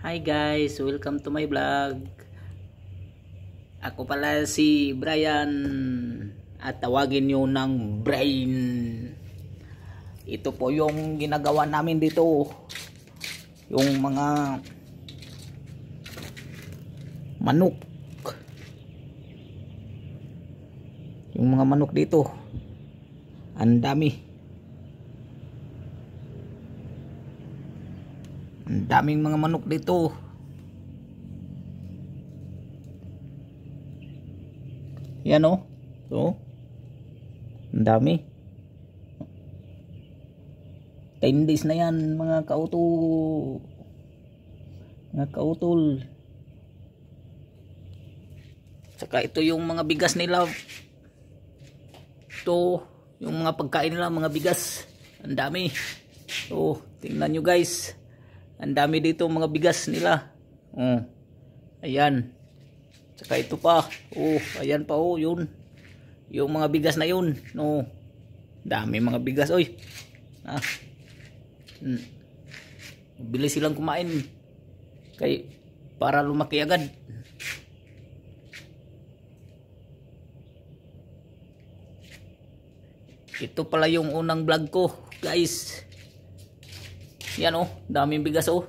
Hi guys, welcome to my vlog. Ako pala si Brian at tawagin niyo ng Brain. Ito po yung ginagawa namin dito. Yung mga manok. Yung mga manok dito. Ang dami. Ang daming mga manok dito. Yan o. Oh. So, ang dami. 10 days na yan mga kauto. Mga kautol. Saka ito yung mga bigas nila. to yung mga pagkain nila, mga bigas. Ang dami. So, tingnan nyo guys. Ang dami dito mga bigas nila. Oh. Ayan. Tsaka ito pa. Oh, ayan pa oh, 'yun. Yung mga bigas na 'yun, no. Dami mga bigas, oy. Ah. Hmm. Bilis silang kumain. Kay para lumaki agad. Ito pala yung unang vlog ko, guys. Yan oh, daming bigas oh.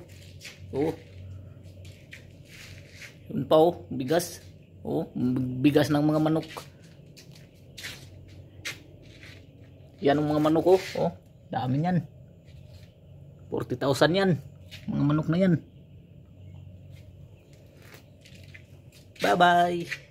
Oh. Yun pa oh, bigas. Oh, bigas ng mga manok. Yan ang mga manok oh. Oh, dami niyan. 40,000 yan. Mga manok na yan. Bye-bye.